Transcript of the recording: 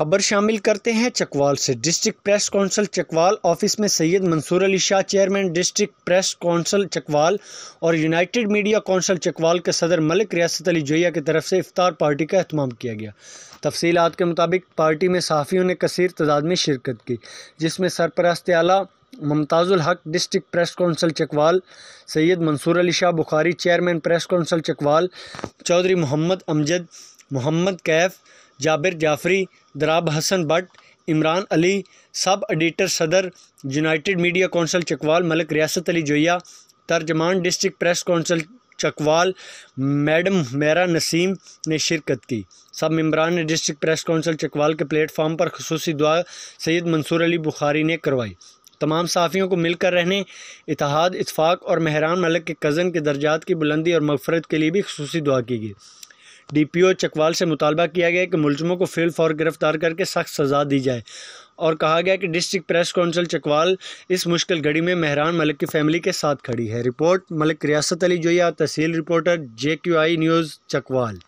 खबर शामिल करते हैं चकवाल से district press council Chakwal office में Syed Mansoor Ali Shah chairman district press council Chakwal और यूनाइटेड मीडिया काउंसिल चकवाल के सदर मलिक रियासत अली जोया की तरफ से इफ्तार पार्टी का अहतमाम किया गया तफसीत के मुताबिक पार्टी में सहाफ़ियों ने कसर तादाद में शिरकत की जिसमें सरपरस्त आला Mumtazul Haq district press council Chakwal Syed Mansoor Ali Shah Bukhari chairman press council Chakwal Chaudhry Mohammad Amjad Mohammad Kaif Jabir Jafri Darab Hasan Bhatt Imran Ali sub editor सदर united media council Chakwal Malik Riyasat Ali Joya तर्जमान district press council Chakwal madam मेरा नसीम ने शिरकत की सब मम्बरान ने डिस्ट्रिक्ट प्रेस कौंसल चकवाल के प्लेटफार्म पर खसूसी दुआ सैद मंसूर अली बुखारी ने करवाई तमाम सहाफ़ियों को मिलकर रहने इतिहाद इतफाक़ और मेहरान मलिक के कज़न के दर्जात की बुलंदी और मगफरत के लिए भी खसूस दुआ की गई डीपीओ चकवाल से मुतालबा किया गया कि मुलजमों को फिल फौर गिरफ्तार करके सख्त सजा दी जाए और कहा गया कि डिस्ट्रिक्ट प्रेस काउंसिल चकवाल इस मुश्किल घड़ी में मेहरान मलिक की फैमिली के साथ खड़ी है report Malik Riyasat Ali Joya tehsil reporter J Q I news Chakwal